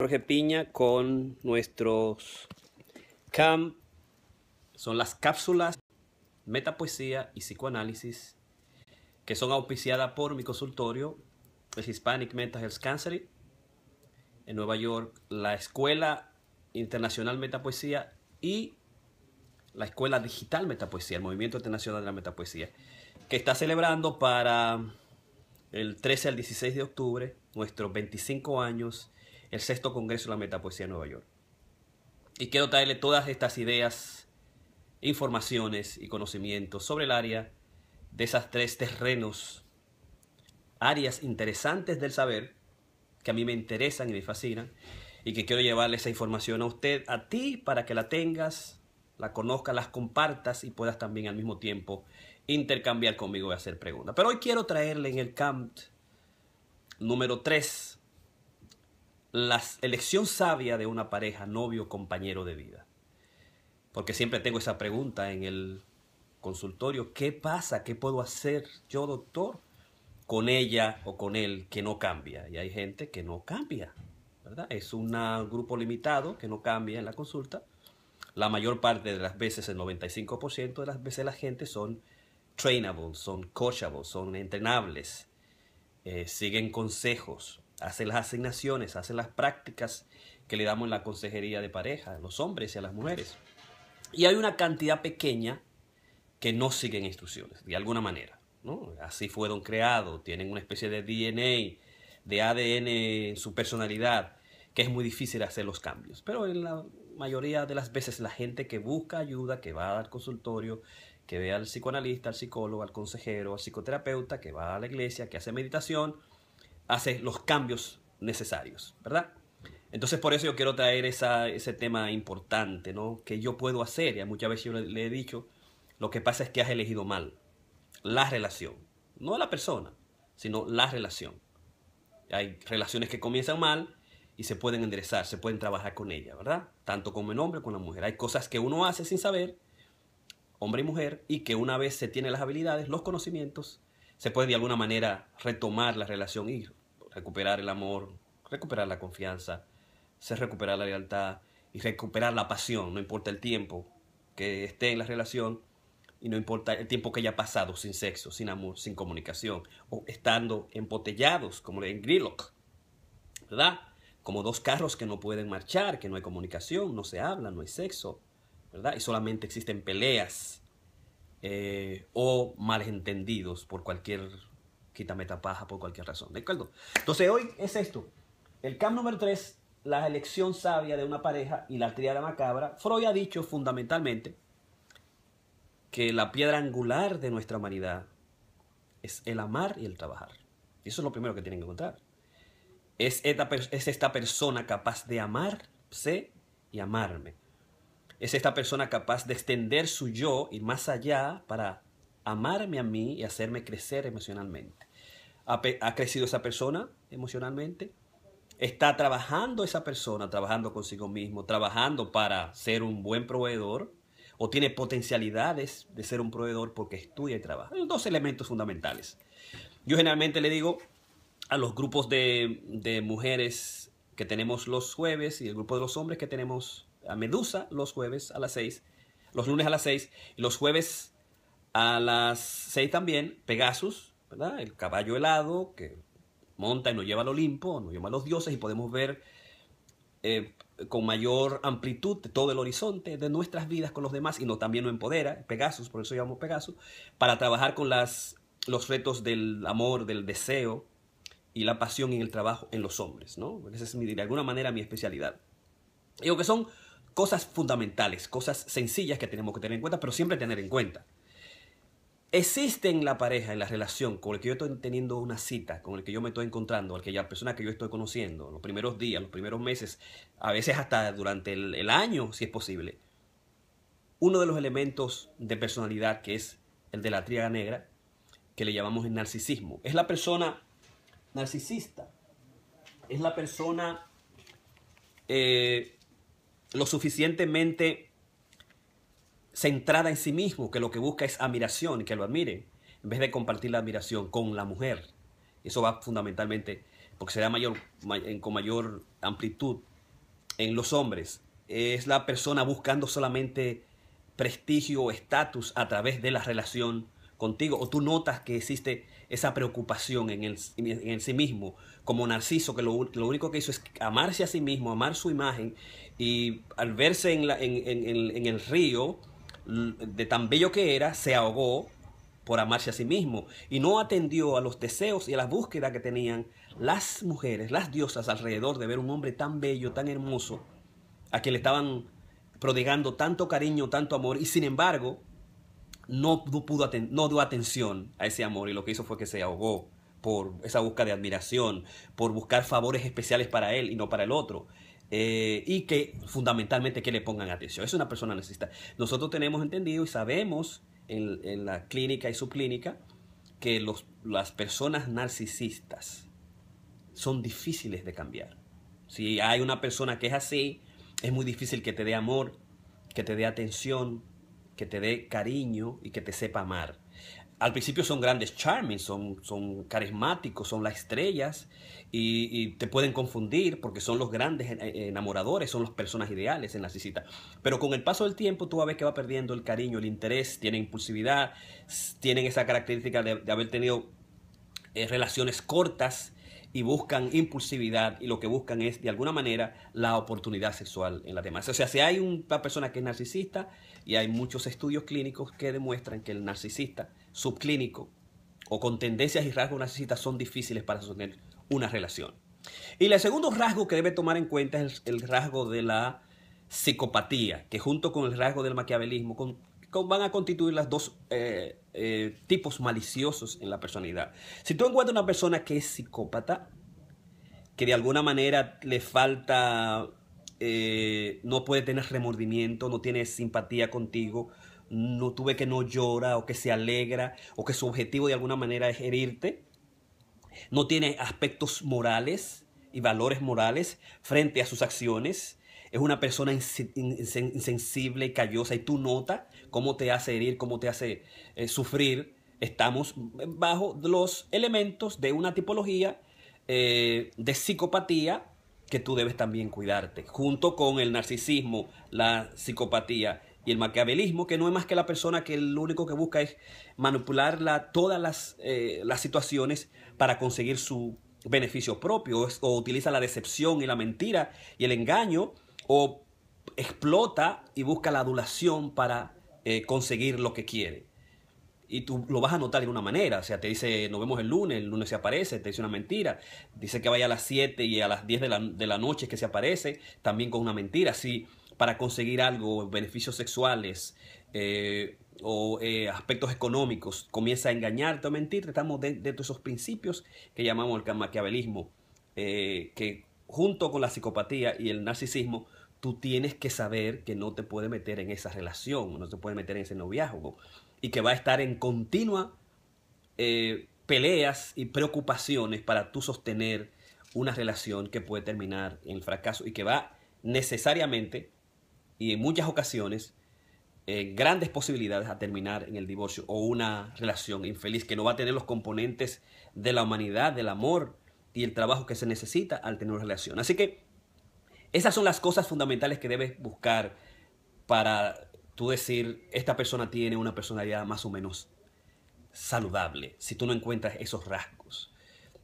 Jorge Piña con nuestros CAM, son las cápsulas Metapoesía y Psicoanálisis, que son auspiciadas por mi consultorio, el Hispanic Mental Health Cancer, en Nueva York, la Escuela Internacional Metapoesía y la Escuela Digital Metapoesía, el Movimiento Internacional de la Metapoesía, que está celebrando para el 13 al 16 de octubre nuestros 25 años el sexto Congreso de la Metapoesía en Nueva York. Y quiero traerle todas estas ideas, informaciones y conocimientos sobre el área de esas tres terrenos, áreas interesantes del saber que a mí me interesan y me fascinan y que quiero llevarle esa información a usted, a ti, para que la tengas, la conozcas, las compartas y puedas también al mismo tiempo intercambiar conmigo y hacer preguntas. Pero hoy quiero traerle en el camp número 3 la elección sabia de una pareja, novio, compañero de vida? Porque siempre tengo esa pregunta en el consultorio, ¿qué pasa? ¿Qué puedo hacer yo, doctor, con ella o con él que no cambia? Y hay gente que no cambia, ¿verdad? Es un grupo limitado que no cambia en la consulta. La mayor parte de las veces, el 95% de las veces la gente son trainable, son coachable, son entrenables, eh, siguen consejos hace las asignaciones, hace las prácticas que le damos en la consejería de pareja, a los hombres y a las mujeres. Y hay una cantidad pequeña que no siguen instrucciones, de alguna manera. Así fueron creados, tienen una especie de DNA, de ADN en su personalidad, que es muy difícil hacer los cambios. Pero en la mayoría de las veces la gente que busca ayuda, que va al consultorio, que ve al psicoanalista, al psicólogo, al consejero, al psicoterapeuta, que va a la iglesia, que hace meditación, hace los cambios necesarios, ¿verdad? Entonces por eso yo quiero traer ese tema importante, ¿no? Que yo puedo hacer, ya muchas veces yo le, he dicho, lo que pasa es que has elegido mal la relación, no la persona, sino la relación. Hay relaciones que comienzan mal y se pueden enderezar, se pueden trabajar con ella, ¿verdad? Tanto con el hombre como la mujer. Hay cosas que uno hace sin saber, hombre y mujer, y que una vez se tiene las habilidades, los conocimientos, se puede de alguna manera retomar la relación y recuperar el amor, recuperar la confianza, se recuperar la lealtad y recuperar la pasión, no importa el tiempo que esté en la relación y no importa el tiempo que haya pasado sin sexo, sin amor, sin comunicación o estando embotellados como en Grillock, ¿verdad? Como dos carros que no pueden marchar, que no hay comunicación, no se habla, no hay sexo, ¿verdad? Y solamente existen peleas eh, o malentendidos por cualquier paja, por cualquier razón. ¿De acuerdo? Entonces hoy es esto. El CAM número 3, la elección sabia de una pareja y la triada macabra. Freud ha dicho fundamentalmente que la piedra angular de nuestra humanidad es el amar y el trabajar. eso es lo primero que tienen que encontrar. Es esta, es esta persona capaz de amarse y amarme. Es esta persona capaz de extender su yo, y más allá para amarme a mí y hacerme crecer emocionalmente. ¿Ha, crecido esa persona emocionalmente? ¿Está trabajando esa persona, trabajando consigo mismo, trabajando para ser un buen proveedor? ¿O tiene potencialidades de ser un proveedor porque estudia y trabaja? dos elementos fundamentales. Yo generalmente le digo a los grupos de, de mujeres que tenemos los jueves y el grupo de los hombres que tenemos a Medusa los jueves a las 6, los lunes a las 6 los jueves a las 6 también Pegasus, ¿verdad? El caballo helado que monta y nos lleva al Olimpo, nos lleva a los dioses y podemos ver eh, con mayor amplitud todo el horizonte de nuestras vidas con los demás y no, también nos empodera, Pegasus, por eso llamamos Pegasus, para trabajar con las, los retos del amor, del deseo y la pasión en el trabajo en los hombres, ¿no? Esa es de alguna manera mi especialidad. Digo que son cosas fundamentales, cosas sencillas que tenemos que tener en cuenta, pero siempre tener en cuenta. Existe en la pareja, en la relación con el que yo estoy teniendo una cita, con el que yo me estoy encontrando, al la persona que yo estoy conociendo, los primeros días, los primeros meses, a veces hasta durante el, año, si es posible, uno de los elementos de personalidad que es el de la triada negra, que le llamamos el narcisismo. Es la persona narcisista, es la persona eh, lo suficientemente centrada en sí mismo, que lo que busca es admiración y que lo admire, en vez de compartir la admiración con la mujer. Eso va fundamentalmente, porque será mayor, con mayor amplitud en los hombres. Es la persona buscando solamente prestigio o estatus a través de la relación contigo. O tú notas que existe esa preocupación en, sí mismo, como Narciso, que lo, lo único que hizo es amarse a sí mismo, amar su imagen y al verse en, el río, de tan bello que era, se ahogó por amarse a sí mismo y no atendió a los deseos y a las búsquedas que tenían las mujeres, las diosas alrededor de ver un hombre tan bello, tan hermoso, a quien le estaban prodigando tanto cariño, tanto amor y sin embargo no, pudo no dio atención a ese amor y lo que hizo fue que se ahogó por esa búsqueda de admiración, por buscar favores especiales para él y no para el otro. Eh, y que fundamentalmente que le pongan atención. Es una persona narcisista. Nosotros tenemos entendido y sabemos en, la clínica y subclínica que las personas narcisistas son difíciles de cambiar. Si hay una persona que es así, es muy difícil que te dé amor, que te dé atención, que te dé cariño y que te sepa amar al principio son grandes charming, son, son carismáticos, son las estrellas y, te pueden confundir porque son los grandes enamoradores, son las personas ideales en la Pero con el paso del tiempo tú vas a ver que va perdiendo el cariño, el interés, tienen impulsividad, tienen esa característica de, haber tenido eh, relaciones cortas y buscan impulsividad y lo que buscan es de alguna manera la oportunidad sexual en la demás. O sea, si hay una persona que es narcisista y hay muchos estudios clínicos que demuestran que el narcisista subclínico o con tendencias y rasgos narcisistas son difíciles para sostener una relación. Y el segundo rasgo que debe tomar en cuenta es el, rasgo de la psicopatía, que junto con el rasgo del maquiavelismo con, van a constituir los dos eh, eh, tipos maliciosos en la personalidad. Si tú encuentras una persona que es psicópata, que de alguna manera le falta, eh, no puede tener remordimiento, no tiene simpatía contigo, no tuve que no llora o que se alegra o que su objetivo de alguna manera es herirte. No tiene aspectos morales y valores morales frente a sus acciones. Es una persona insensible y callosa y tú notas... cómo te hace herir, cómo te hace eh, sufrir. Estamos bajo los elementos de una tipología eh, de psicopatía que tú debes también cuidarte, junto con el narcisismo, la psicopatía y el maquiavelismo, que no es más que la persona que lo único que busca es manipular todas eh, las, situaciones para conseguir su beneficio propio, o, utiliza la decepción y la mentira y el engaño, o explota y busca la adulación para eh, conseguir lo que quiere. Y tú lo vas a notar de una manera, o sea, te dice, nos vemos el lunes, el lunes se aparece, te dice una mentira, dice que vaya a las 7 y a las 10 de la, de la noche que se aparece, también con una mentira. Si para conseguir algo, beneficios sexuales eh, o eh, aspectos económicos, comienza a engañarte o mentirte. estamos dentro de, de esos principios que llamamos el maquiavelismo, eh, que junto con la psicopatía y el narcisismo, tú tienes que saber que no te puede meter en esa relación, no te puede meter en ese noviazgo y que va a estar en continua peleas y preocupaciones para tú sostener una relación que puede terminar en el fracaso y que va necesariamente y en muchas ocasiones eh, grandes posibilidades a terminar en el divorcio o una relación infeliz que no va a tener los componentes de la humanidad, del amor y el trabajo que se necesita al tener una relación. Así que esas son las cosas fundamentales que debes buscar para tú decir, esta persona tiene una personalidad más o menos saludable, si tú no encuentras esos rasgos.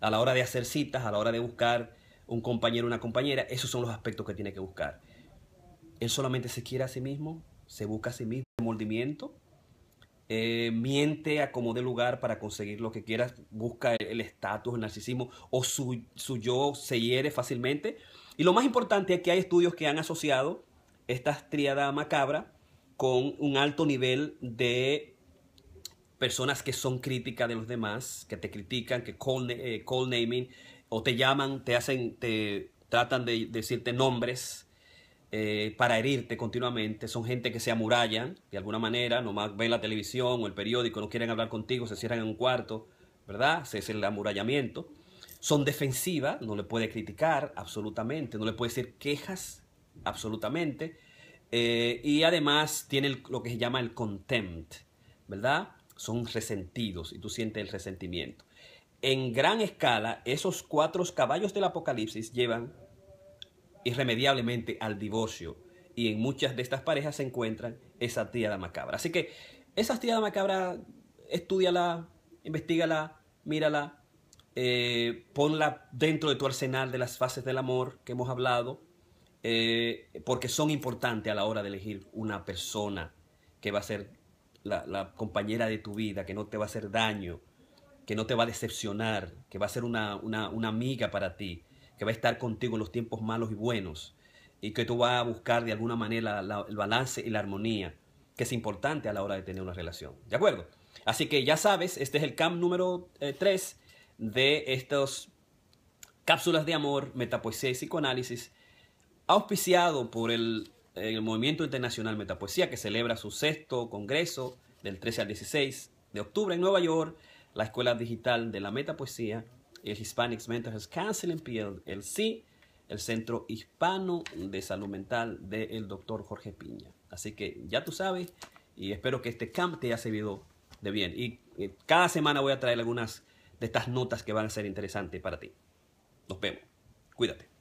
A la hora de hacer citas, a la hora de buscar un compañero, o una compañera, esos son los aspectos que tiene que buscar. Él solamente se quiere a sí mismo, se busca a sí mismo, el mordimiento, eh, miente, acomode lugar para conseguir lo que quiera, busca el estatus, el narcisismo, o su, yo se hiere fácilmente. Y lo más importante es que hay estudios que han asociado esta triada macabra con un alto nivel de personas que son críticas de los demás, que te critican, que call, eh, call naming, o te llaman, te hacen, te tratan de decirte nombres, eh, para herirte continuamente, son gente que se amurallan de alguna manera, nomás ven la televisión o el periódico, no quieren hablar contigo, se cierran en un cuarto, ¿verdad? Se es el amurallamiento. Son defensivas, no le puede criticar absolutamente, no le puede decir quejas absolutamente. Eh, y además tienen lo que se llama el contempt, ¿verdad? Son resentidos y tú sientes el resentimiento. En gran escala, esos cuatro caballos del apocalipsis llevan irremediablemente al divorcio. Y en muchas de estas parejas se encuentran esa tía de macabra. Así que esa de macabra, estudiala, investigala, mírala, eh, ponla dentro de tu arsenal de las fases del amor que hemos hablado, eh, porque son importantes a la hora de elegir una persona que va a ser la, compañera de tu vida, que no te va a hacer daño, que no te va a decepcionar, que va a ser una amiga para ti, que va a estar contigo en los tiempos malos y buenos, y que tú vas a buscar de alguna manera el balance y la armonía, que es importante a la hora de tener una relación. ¿De acuerdo? Así que ya sabes, este es el camp número 3 eh, de estas cápsulas de amor, metapoesía y psicoanálisis, auspiciado por el, Movimiento Internacional Metapoesía, que celebra su sexto congreso del 13 al 16 de octubre en Nueva York, la Escuela Digital de la Metapoesía Hispanics Mental Health Counseling, PLC, el Centro Hispano de Salud Mental del Dr. Jorge Piña. Así que ya tú sabes y espero que este camp te haya servido de bien. Y eh, cada semana voy a traer algunas de estas notas que van a ser interesantes para ti. Nos vemos. Cuídate.